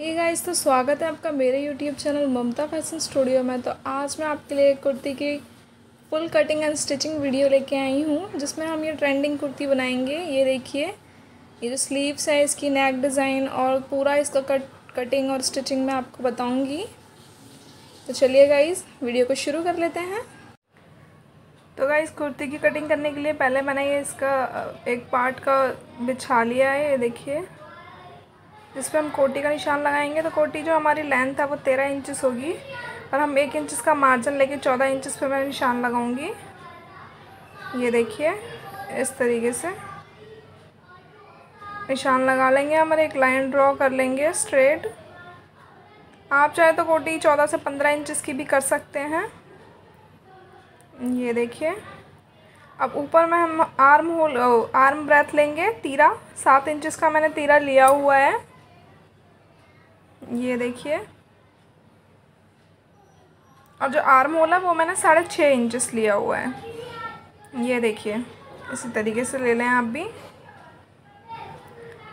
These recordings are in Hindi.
ये गाइस तो स्वागत है आपका मेरे YouTube channel Mamta Fashion Studio में तो आज मैं आपके लिए कुर्ती की full cutting and stitching video लेके आई हूँ जिसमें हम ये ट्रेंडिंग कुर्ती बनाएंगे ये देखिए ये जो स्लीव्स है इसकी नेक डिज़ाइन और पूरा इसका कट कटिंग और स्टिचिंग मैं आपको बताऊँगी तो चलिए गाइज़ वीडियो को शुरू कर लेते हैं तो गाइज़ कुर्ती की कटिंग करने के लिए पहले मैंने ये इसका एक पार्ट का बिछा लिया है ये देखिए जिस पर हम कोटी का निशान लगाएंगे तो कोटी जो हमारी लेंथ है वो तेरह इंचज़ होगी और हम एक इंचज़ का मार्जिन लेके चौदह इंचज़ पर मैं निशान लगाऊंगी ये देखिए इस तरीके से निशान लगा लेंगे हमारे एक लाइन ड्रॉ कर लेंगे स्ट्रेट आप चाहे तो कोटी चौदह से पंद्रह इंचज़ की भी कर सकते हैं ये देखिए अब ऊपर में हम आर्म होल आर्म ब्रेथ लेंगे तीरा सात इंचज़ का मैंने तीरा लिया हुआ है ये देखिए और जो आर्म होल है वो मैंने साढ़े छः इंचेस लिया हुआ है ये देखिए इसी तरीके से ले लें आप भी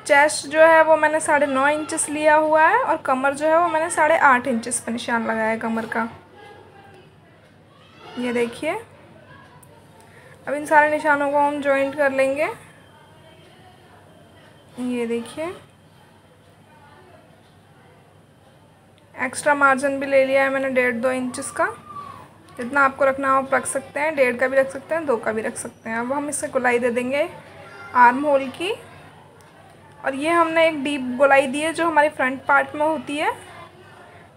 चेस्ट जो है वो मैंने साढ़े नौ इंचेस लिया हुआ है और कमर जो है वो मैंने साढ़े आठ इंचेस पर निशान लगाया है कमर का ये देखिए अब इन सारे निशानों को हम जॉइंट कर लेंगे ये देखिए एक्स्ट्रा मार्जिन भी ले लिया है मैंने डेढ़ दो इंचिस का जितना आपको रखना हो आप रख सकते हैं डेढ़ का भी रख सकते हैं दो का भी रख सकते हैं अब हम इससे गुलाई दे देंगे आर्म होल की और ये हमने एक डीप गुलाई दी है जो हमारी फ्रंट पार्ट में होती है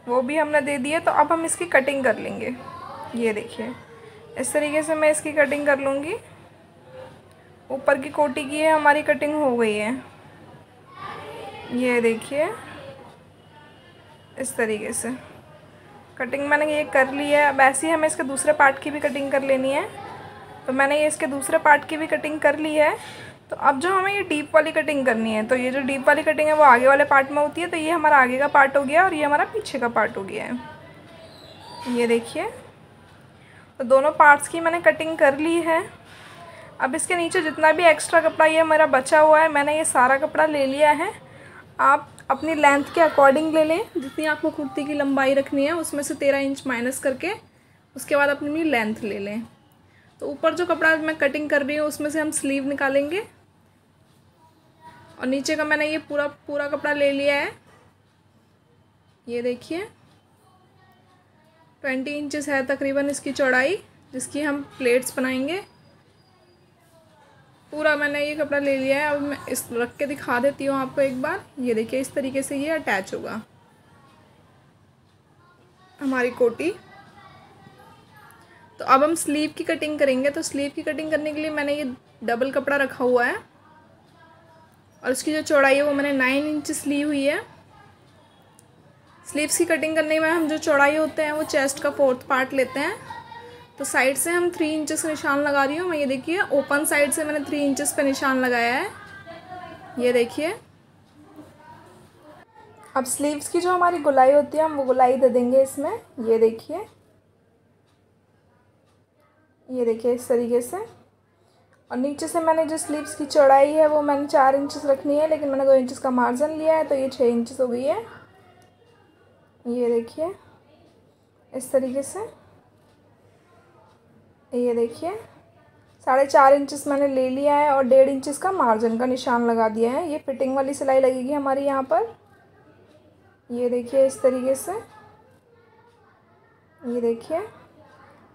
वो भी हमने दे दी है तो अब हम इसकी कटिंग कर लेंगे ये देखिए इस तरीके से मैं इसकी कटिंग कर लूँगी ऊपर की कोटी की है हमारी कटिंग हो गई है ये देखिए इस तरीके से कटिंग मैंने ये कर ली है अब ऐसे ही हमें इसके दूसरे पार्ट की भी कटिंग कर लेनी है तो मैंने ये इसके दूसरे पार्ट की भी कटिंग कर ली है तो अब जो हमें ये डीप वाली कटिंग करनी है तो ये जो डीप वाली कटिंग है वो आगे वाले पार्ट में होती है तो ये हमारा आगे का पार्ट हो गया और ये हमारा पीछे का पार्ट हो गया है ये देखिए तो दोनों पार्ट्स की मैंने कटिंग कर ली है अब इसके नीचे जितना भी एक्स्ट्रा कपड़ा ये मेरा बचा हुआ है मैंने ये सारा कपड़ा ले लिया है आप अपनी लेंथ के अकॉर्डिंग ले लें जितनी आपको कुर्ती की लंबाई रखनी है उसमें से तेरह इंच माइनस करके उसके बाद अपनी लेंथ ले लें तो ऊपर जो कपड़ा मैं कटिंग कर रही हूँ उसमें से हम स्लीव निकालेंगे और नीचे का मैंने ये पूरा पूरा कपड़ा ले लिया है ये देखिए ट्वेंटी इंचेस है तकरीबन इसकी चौड़ाई जिसकी हम प्लेट्स बनाएंगे पूरा मैंने ये कपड़ा ले लिया है अब मैं इस रख के दिखा देती हूँ आपको एक बार ये देखिए इस तरीके से ये अटैच होगा हमारी कोटी तो अब हम स्लीव की कटिंग करेंगे तो स्लीव की कटिंग करने के लिए मैंने ये डबल कपड़ा रखा हुआ है और उसकी जो चौड़ाई है वो मैंने नाइन इंच स्लीव हुई है स्लीव्स की कटिंग करने में हम जो चौड़ाई होते हैं वो चेस्ट का फोर्थ पार्ट लेते हैं तो साइड से हम थ्री इंचेस का निशान लगा रही हूँ मैं ये देखिए ओपन साइड से मैंने थ्री इंचेस पे निशान लगाया है ये देखिए अब स्लीव्स की जो हमारी गुलाई होती है हम वो गुलाई दे देंगे इसमें ये देखिए ये देखिए इस तरीके से और नीचे से मैंने जो स्लीव्स की चौड़ाई है वो मैंने चार इंचेस रखनी है लेकिन मैंने दो इंचेस का मार्जिन लिया है तो ये छः इंचेस हो गई है ये देखिए इस तरीके से ये देखिए साढ़े चार इंचज़ मैंने ले लिया है और डेढ़ इंचज़ का मार्जिन का निशान लगा दिया है ये फिटिंग वाली सिलाई लगेगी हमारी यहाँ पर ये देखिए इस तरीके से ये देखिए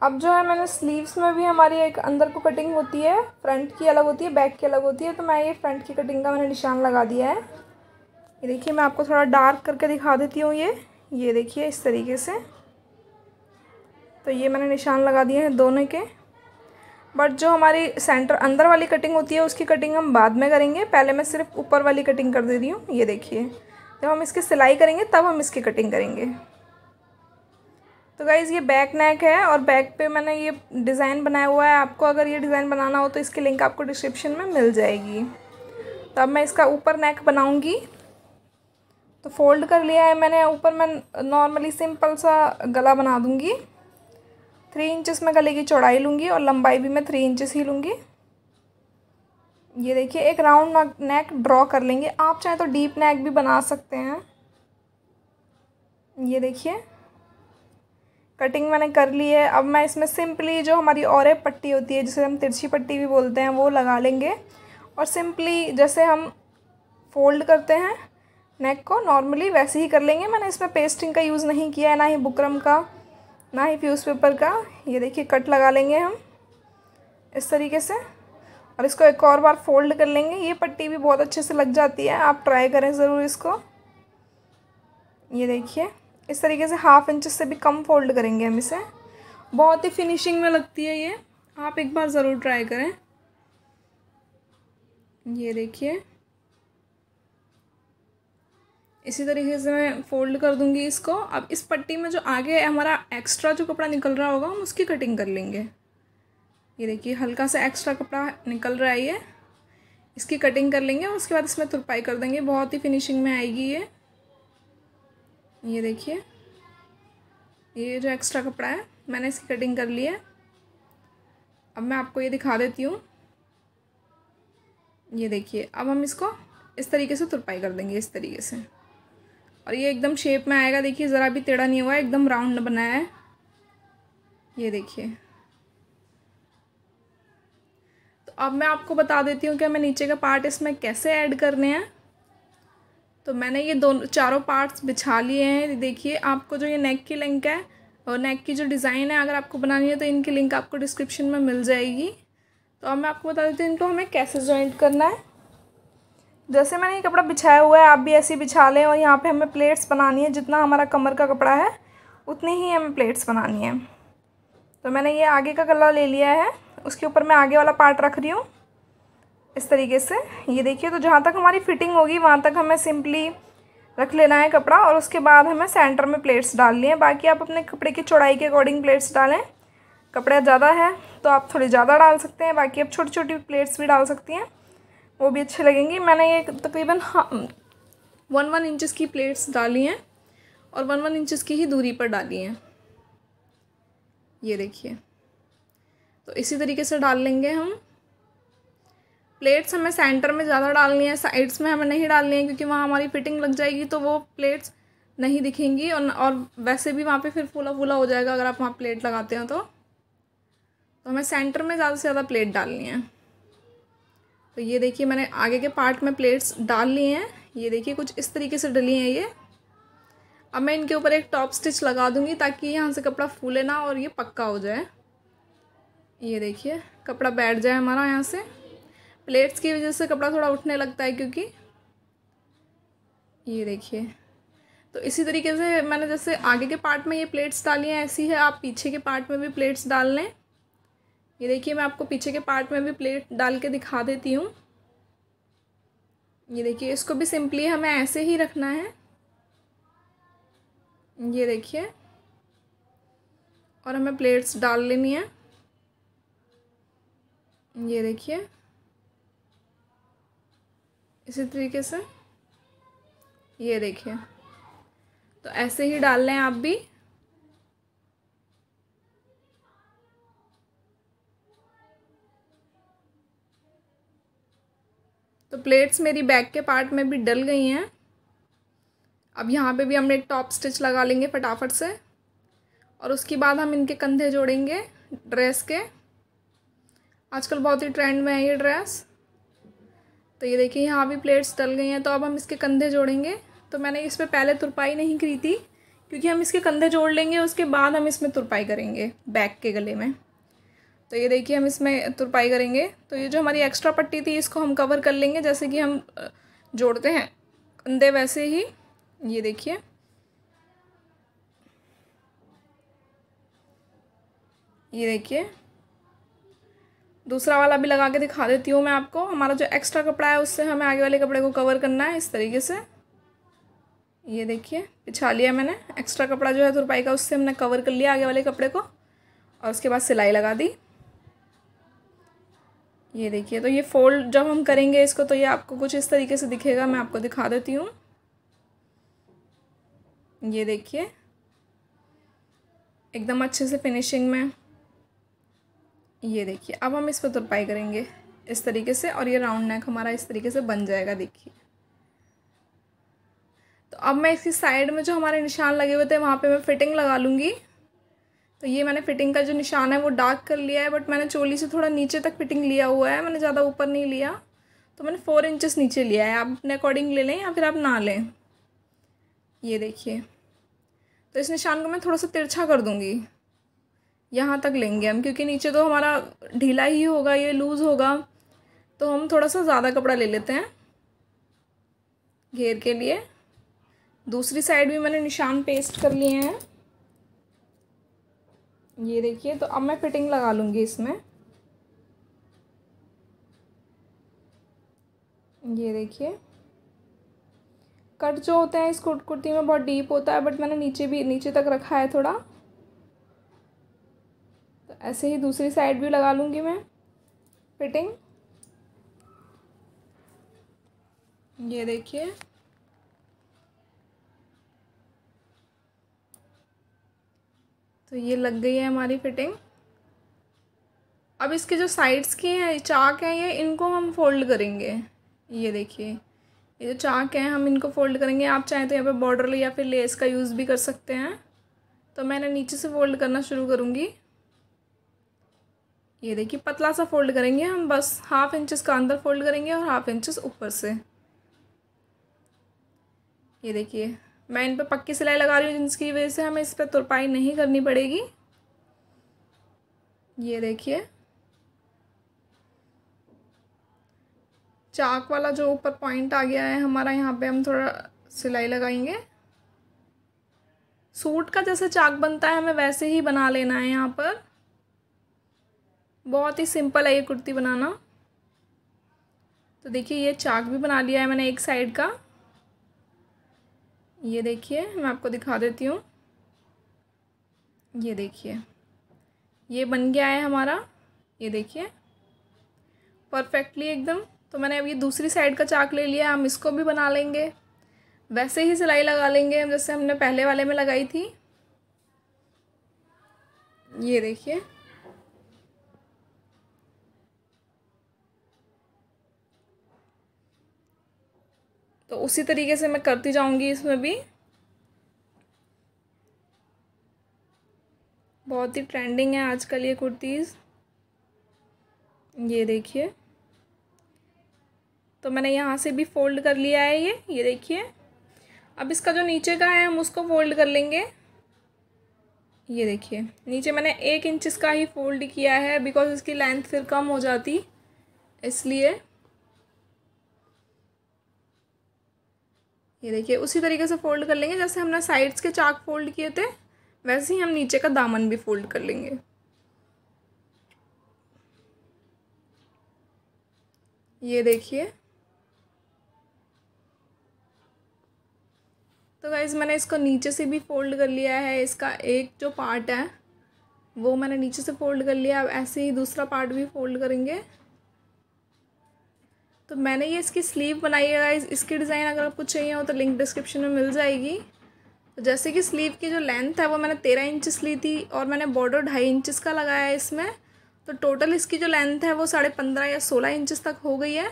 अब जो है मैंने स्लीव्स में भी हमारी एक अंदर को कटिंग होती है फ्रंट की अलग होती है बैक की अलग होती है तो मैं ये फ्रंट की कटिंग का मैंने निशान लगा दिया है ये देखिए मैं आपको थोड़ा डार्क करके दिखा देती हूँ ये ये देखिए इस तरीके से तो ये मैंने निशान लगा दिए हैं दोनों के बट जो हमारी सेंटर अंदर वाली कटिंग होती है उसकी कटिंग हम बाद में करेंगे पहले मैं सिर्फ ऊपर वाली कटिंग कर दे रही हूँ ये देखिए जब हम इसकी सिलाई करेंगे तब हम इसकी कटिंग करेंगे तो गाइज़ ये बैक नेक है और बैक पे मैंने ये डिज़ाइन बनाया हुआ है आपको अगर ये डिज़ाइन बनाना हो तो इसकी लिंक आपको डिस्क्रिप्शन में मिल जाएगी तो अब मैं इसका ऊपर नेक बनाऊँगी तो फोल्ड कर लिया है मैंने ऊपर मैं नॉर्मली सिंपल सा गला बना दूँगी थ्री इंचेस मैं गले की चौड़ाई लूँगी और लंबाई भी मैं थ्री इंचेस ही लूँगी ये देखिए एक राउंड नेक ड्रॉ कर लेंगे आप चाहें तो डीप नेक भी बना सकते हैं ये देखिए कटिंग मैंने कर ली है अब मैं इसमें सिंपली जो हमारी और पट्टी होती है जिसे हम तिरछी पट्टी भी बोलते हैं वो लगा लेंगे और सिंपली जैसे हम फोल्ड करते हैं नेक को नॉर्मली वैसे ही कर लेंगे मैंने इसमें पेस्टिंग का यूज़ नहीं किया है ना ही बुकरम का ना फ्यूज़ पेपर का ये देखिए कट लगा लेंगे हम इस तरीके से और इसको एक और बार फोल्ड कर लेंगे ये पट्टी भी बहुत अच्छे से लग जाती है आप ट्राई करें ज़रूर इसको ये देखिए इस तरीके से हाफ इंच से भी कम फोल्ड करेंगे हम इसे बहुत ही फिनिशिंग में लगती है ये आप एक बार ज़रूर ट्राई करें ये देखिए इसी तरीके से मैं फोल्ड कर दूंगी इसको अब इस पट्टी में जो आगे हमारा एक्स्ट्रा जो कपड़ा निकल रहा होगा हम उसकी कटिंग कर लेंगे ये देखिए हल्का सा एक्स्ट्रा कपड़ा निकल रहा है ये इसकी कटिंग कर लेंगे और उसके बाद इसमें तुरपाई कर देंगे बहुत ही फिनिशिंग में आएगी ये ये देखिए ये जो एक्स्ट्रा कपड़ा है मैंने इसकी कटिंग कर ली है अब मैं आपको ये दिखा देती हूँ ये देखिए अब हम इसको इस तरीके से तुरपाई कर देंगे इस तरीके से और ये एकदम शेप में आएगा देखिए ज़रा भी टेढ़ा नहीं हुआ है एकदम राउंड बनाया है ये देखिए तो अब मैं आपको बता देती हूँ कि मैं नीचे का पार्ट इसमें कैसे ऐड करने हैं तो मैंने ये दोनों चारों पार्ट्स बिछा लिए हैं देखिए आपको जो ये नेक की लिंक है और नेक की जो डिज़ाइन है अगर आपको बनानी है तो इनकी लिंक आपको डिस्क्रिप्शन में मिल जाएगी तो अब मैं आपको बता देती हूँ इनको हमें कैसे ज्वाइंट करना है जैसे मैंने ये कपड़ा बिछाया हुआ है आप भी ऐसे बिछा लें और यहाँ पे हमें प्लेट्स बनानी है जितना हमारा कमर का कपड़ा है उतनी ही हमें प्लेट्स बनानी है तो मैंने ये आगे का गला ले लिया है उसके ऊपर मैं आगे वाला पार्ट रख रही हूँ इस तरीके से ये देखिए तो जहाँ तक हमारी फिटिंग होगी वहाँ तक हमें सिंपली रख लेना है कपड़ा और उसके बाद हमें सेंटर में प्लेट्स डालनी हैं बाकी आप अपने कपड़े की चौड़ाई के अकॉर्डिंग प्लेट्स डालें कपड़ा ज़्यादा है तो आप थोड़ी ज़्यादा डाल सकते हैं बाकी आप छोटी छोटी प्लेट्स भी डाल सकती हैं वो भी अच्छे लगेंगे मैंने ये तकरीबन हाँ, वन वन इंचज़ की प्लेट्स डाली हैं और वन वन इंचज़ की ही दूरी पर डाली हैं ये देखिए तो इसी तरीके से डाल लेंगे हम प्लेट्स हमें सेंटर में ज़्यादा डालनी है साइड्स में हमें नहीं डालनी है क्योंकि वहाँ हमारी फिटिंग लग जाएगी तो वो प्लेट्स नहीं दिखेंगी और और वैसे भी वहाँ पे फिर फूला फूला हो जाएगा अगर आप वहाँ प्लेट लगाते हैं तो, तो हमें सेंटर में ज़्यादा से ज़्यादा प्लेट डालनी है तो ये देखिए मैंने आगे के पार्ट में प्लेट्स डाल लिए हैं ये देखिए कुछ इस तरीके से डली हैं ये अब मैं इनके ऊपर एक टॉप स्टिच लगा दूँगी ताकि यहाँ से कपड़ा फूले ना और ये पक्का हो जाए ये देखिए कपड़ा बैठ जाए हमारा यहाँ से प्लेट्स की वजह से कपड़ा थोड़ा उठने लगता है क्योंकि ये देखिए तो इसी तरीके से मैंने जैसे आगे के पार्ट में ये प्लेट्स डाली हैं ऐसी है आप पीछे के पार्ट में भी प्लेट्स डाल लें ये देखिए मैं आपको पीछे के पार्ट में भी प्लेट डाल के दिखा देती हूँ ये देखिए इसको भी सिंपली हमें ऐसे ही रखना है ये देखिए और हमें प्लेट्स डाल लेनी है ये देखिए इसी तरीके से ये देखिए तो ऐसे ही डाल लें आप भी प्लेट्स मेरी बैक के पार्ट में भी डल गई हैं अब यहाँ पे भी हम एक टॉप स्टिच लगा लेंगे फटाफट से और उसके बाद हम इनके कंधे जोड़ेंगे ड्रेस के आजकल बहुत ही ट्रेंड में है ये ड्रेस तो ये देखिए यहाँ भी प्लेट्स डल गई हैं तो अब हम इसके कंधे जोड़ेंगे तो मैंने इस पर पहले तुरपाई नहीं करी थी क्योंकि हम इसके कंधे जोड़ लेंगे उसके बाद हम इसमें तुरपाई करेंगे बैक के गले में तो ये देखिए हम इसमें तुरपाई करेंगे तो ये जो हमारी एक्स्ट्रा पट्टी थी इसको हम कवर कर लेंगे जैसे कि हम जोड़ते हैं कंधे वैसे ही ये देखिए ये देखिए दूसरा वाला भी लगा के दिखा देती हूँ मैं आपको हमारा जो एक्स्ट्रा कपड़ा है उससे हमें आगे वाले कपड़े को कवर करना है इस तरीके से ये देखिए बिछा लिया मैंने एक्स्ट्रा कपड़ा जो है तुरपाई का उससे हमने कवर कर लिया आगे वाले कपड़े को और उसके बाद सिलाई लगा दी ये देखिए तो ये फोल्ड जब हम करेंगे इसको तो ये आपको कुछ इस तरीके से दिखेगा मैं आपको दिखा देती हूँ ये देखिए एकदम अच्छे से फिनिशिंग में ये देखिए अब हम इस पर तुरपाई करेंगे इस तरीके से और ये राउंड नेक हमारा इस तरीके से बन जाएगा देखिए तो अब मैं इसकी साइड में जो हमारे निशान लगे हुए थे वहाँ पे मैं फिटिंग लगा लूँगी तो ये मैंने फिटिंग का जो निशान है वो डार्क कर लिया है बट मैंने चोली से थोड़ा नीचे तक फिटिंग लिया हुआ है मैंने ज़्यादा ऊपर नहीं लिया तो मैंने फ़ोर इंचेस नीचे लिया है आप अपने अकॉर्डिंग ले लें या फिर आप ना लें ये देखिए तो इस निशान को मैं थोड़ा सा तिरछा कर दूँगी यहाँ तक लेंगे हम क्योंकि नीचे तो हमारा ढीला ही होगा ये लूज़ होगा तो हम थोड़ा सा ज़्यादा कपड़ा ले लेते हैं घेर के लिए दूसरी साइड भी मैंने निशान पेस्ट कर लिए हैं ये देखिए तो अब मैं फिटिंग लगा लूँगी इसमें ये देखिए कट जो होते हैं इस कुर्त कुर्ती में बहुत डीप होता है बट मैंने नीचे भी नीचे तक रखा है थोड़ा तो ऐसे ही दूसरी साइड भी लगा लूँगी मैं फिटिंग ये देखिए तो ये लग गई है हमारी फिटिंग अब इसके जो साइड्स की हैं चाक हैं ये इनको हम फोल्ड करेंगे ये देखिए ये जो चाक हैं हम इनको फोल्ड करेंगे आप चाहें तो यहाँ पे बॉर्डर या फिर लेस का यूज़ भी कर सकते हैं तो मैंने नीचे से फोल्ड करना शुरू करूँगी ये देखिए पतला सा फोल्ड करेंगे हम बस हाफ इंचेस का अंदर फोल्ड करेंगे और हाफ इंचेस ऊपर से ये देखिए मैं इन पर पक्की सिलाई लगा रही हूँ जिसकी वजह से हमें इस पर तुरपाई नहीं करनी पड़ेगी ये देखिए चाक वाला जो ऊपर पॉइंट आ गया है हमारा यहाँ पे हम थोड़ा सिलाई लगाएंगे सूट का जैसे चाक बनता है हमें वैसे ही बना लेना है यहाँ पर बहुत ही सिंपल है ये कुर्ती बनाना तो देखिए ये चाक भी बना लिया है मैंने एक साइड का ये देखिए मैं आपको दिखा देती हूँ ये देखिए ये बन गया है हमारा ये देखिए परफेक्टली एकदम तो मैंने अब ये दूसरी साइड का चाक ले लिया हम इसको भी बना लेंगे वैसे ही सिलाई लगा लेंगे जैसे हमने पहले वाले में लगाई थी ये देखिए तो उसी तरीके से मैं करती जाऊँगी इसमें भी बहुत ही ट्रेंडिंग है आजकल ये कुर्तीज़ ये देखिए तो मैंने यहाँ से भी फोल्ड कर लिया है ये ये देखिए अब इसका जो नीचे का है हम उसको फोल्ड कर लेंगे ये देखिए नीचे मैंने एक इंच का ही फोल्ड किया है बिकॉज इसकी लेंथ फिर कम हो जाती इसलिए ये देखिए उसी तरीके से फ़ोल्ड कर लेंगे जैसे हमने साइड्स के चाक फोल्ड किए थे वैसे ही हम नीचे का दामन भी फोल्ड कर लेंगे ये देखिए तो गाइज़ मैंने इसको नीचे से भी फ़ोल्ड कर लिया है इसका एक जो पार्ट है वो मैंने नीचे से फ़ोल्ड कर लिया अब ऐसे ही दूसरा पार्ट भी फ़ोल्ड करेंगे तो मैंने ये इसकी स्लीव बनाई है गाइज इसकी डिज़ाइन अगर आपको चाहिए हो तो लिंक डिस्क्रिप्शन में मिल जाएगी तो जैसे कि स्लीव की जो लेंथ है वो मैंने तेरह इंचिस ली थी और मैंने बॉर्डर ढाई इंचज़ का लगाया है इसमें तो टोटल इसकी जो लेंथ है वो साढ़े पंद्रह या सोलह इंचिस तक हो गई है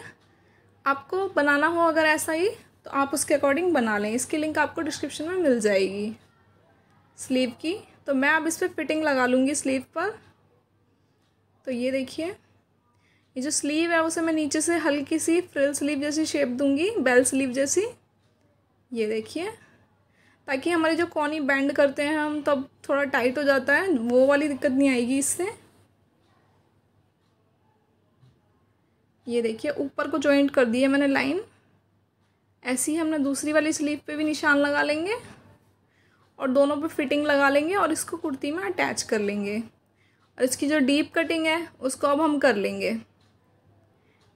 आपको बनाना हो अगर ऐसा ही तो आप उसके अकॉर्डिंग बना लें इसकी लिंक आपको डिस्क्रिप्शन में मिल जाएगी स्लीव की तो मैं अब इस पर फिटिंग लगा लूँगी स्लीव पर तो ये देखिए ये जो स्लीव है उसे मैं नीचे से हल्की सी फ्रिल स्लीव जैसी शेप दूंगी बेल स्लीव जैसी ये देखिए ताकि हमारे जो कॉनी बैंड करते हैं हम तब थोड़ा टाइट हो जाता है वो वाली दिक्कत नहीं आएगी इससे ये देखिए ऊपर को जॉइंट कर दिया मैंने लाइन ऐसी ही हमने दूसरी वाली स्लीव पे भी निशान लगा लेंगे और दोनों पे फिटिंग लगा लेंगे और इसको कुर्ती में अटैच कर लेंगे और इसकी जो डीप कटिंग है उसको अब हम कर लेंगे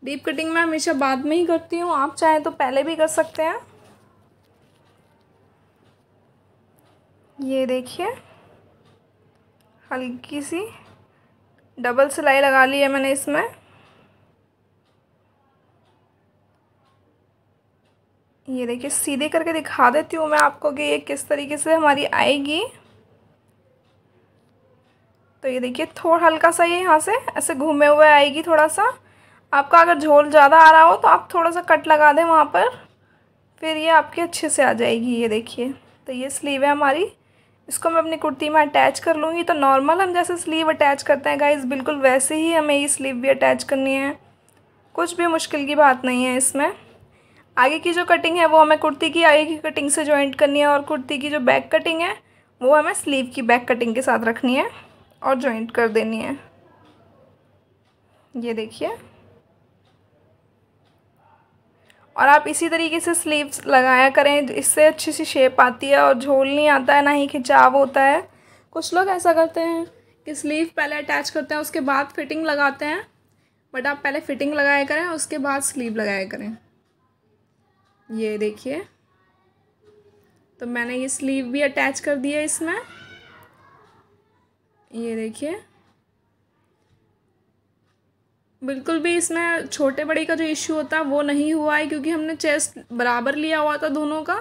डीप कटिंग मैं हमेशा बाद में ही करती हूँ आप चाहें तो पहले भी कर सकते हैं ये देखिए हल्की सी डबल सिलाई लगा ली है मैंने इसमें ये देखिए सीधे करके दिखा देती हूँ मैं आपको कि ये किस तरीके से हमारी आएगी तो ये देखिए थोड़ा हल्का सा ये यहाँ से ऐसे घूमे हुए आएगी थोड़ा सा आपका अगर झोल ज़्यादा आ रहा हो तो आप थोड़ा सा कट लगा दें वहाँ पर फिर ये आपकी अच्छे से आ जाएगी ये देखिए तो ये स्लीव है हमारी इसको मैं अपनी कुर्ती में अटैच कर लूँगी तो नॉर्मल हम जैसे स्लीव अटैच करते हैं गाइज बिल्कुल वैसे ही हमें ये स्लीव भी अटैच करनी है कुछ भी मुश्किल की बात नहीं है इसमें आगे की जो कटिंग है वो हमें कुर्ती की आगे की कटिंग से जॉइंट करनी है और कुर्ती की जो बैक कटिंग है वो हमें स्लीव की बैक कटिंग के साथ रखनी है और जॉइंट कर देनी है ये देखिए और आप इसी तरीके से स्लीव्स लगाया करें इससे अच्छी सी शेप आती है और झोल नहीं आता है ना ही खिंचाव होता है कुछ लोग ऐसा करते हैं कि स्लीव पहले अटैच करते हैं उसके बाद फिटिंग लगाते हैं बट आप पहले फिटिंग लगाया करें उसके बाद स्लीव लगाया करें ये देखिए तो मैंने ये स्लीव भी अटैच कर दिया इसमें ये देखिए बिल्कुल भी इसमें छोटे बड़े का जो इश्यू होता है वो नहीं हुआ है क्योंकि हमने चेस्ट बराबर लिया हुआ था दोनों का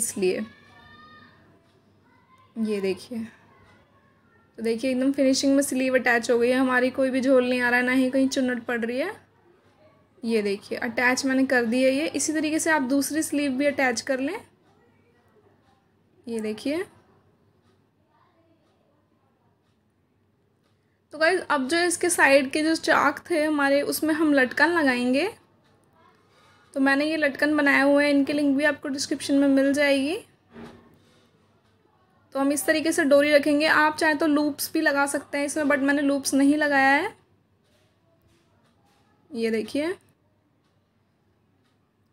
इसलिए ये देखिए तो देखिए एकदम फिनिशिंग में स्लीव अटैच हो गई है हमारी कोई भी झोल नहीं आ रहा है ना ही कहीं चुनट पड़ रही है ये देखिए अटैच मैंने कर दी है ये इसी तरीके से आप दूसरी स्लीव भी अटैच कर लें ये देखिए तो गाइज अब जो इसके साइड के जो चाक थे हमारे उसमें हम लटकन लगाएंगे तो मैंने ये लटकन बनाया हुआ है इनके लिंक भी आपको डिस्क्रिप्शन में मिल जाएगी तो हम इस तरीके से डोरी रखेंगे आप चाहे तो लूप्स भी लगा सकते हैं इसमें बट मैंने लूप्स नहीं लगाया है ये देखिए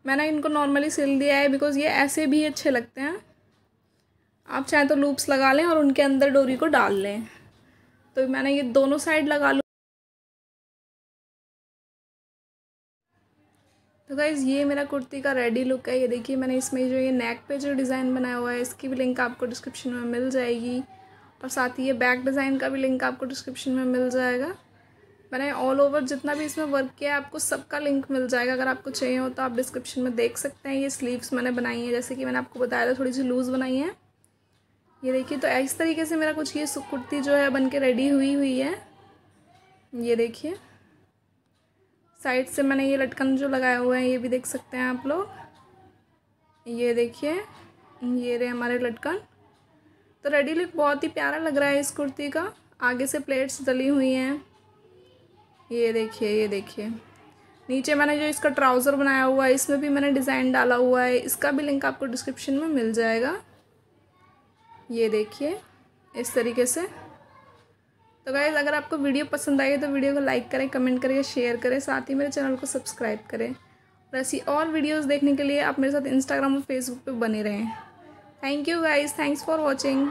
मैंने इनको नॉर्मली सिल दिया है बिकॉज़ ये ऐसे भी अच्छे लगते हैं आप चाहे तो लूप्स लगा लें और उनके अंदर डोरी को डाल लें तो मैंने ये दोनों साइड लगा लूँ तो गाइज़ ये मेरा कुर्ती का रेडी लुक है ये देखिए मैंने इसमें जो ये नेक पे जो डिज़ाइन बनाया हुआ है इसकी भी लिंक आपको डिस्क्रिप्शन में मिल जाएगी और साथ ही ये बैक डिज़ाइन का भी लिंक आपको डिस्क्रिप्शन में मिल जाएगा मैंने ऑल ओवर जितना भी इसमें वर्क किया है आपको सबका लिंक मिल जाएगा अगर आपको चाहिए हो तो आप डिस्क्रिप्शन में देख सकते हैं ये स्लीव्स मैंने बनाई हैं जैसे कि मैंने आपको बताया था थोड़ी सी लूज़ बनाई है ये देखिए तो इस तरीके से मेरा कुछ ये कुर्ती जो है बन के रेडी हुई हुई है ये देखिए साइड से मैंने ये लटकन जो लगाया हुआ है ये भी देख सकते हैं आप लोग ये देखिए ये रहे हमारे लटकन तो रेडी लुक बहुत ही प्यारा लग रहा है इस कुर्ती का आगे से प्लेट्स डली हुई हैं ये देखिए ये देखिए नीचे मैंने जो इसका ट्राउज़र बनाया हुआ है इसमें भी मैंने डिज़ाइन डाला हुआ है इसका भी लिंक आपको डिस्क्रिप्शन में मिल जाएगा ये देखिए इस तरीके से तो गाइज़ अगर आपको वीडियो पसंद आई है तो वीडियो को लाइक करें कमेंट करें शेयर करें साथ ही मेरे चैनल को सब्सक्राइब करें और ऐसी और वीडियोस देखने के लिए आप मेरे साथ इंस्टाग्राम और फेसबुक पे बने रहें thank you guys thanks for watching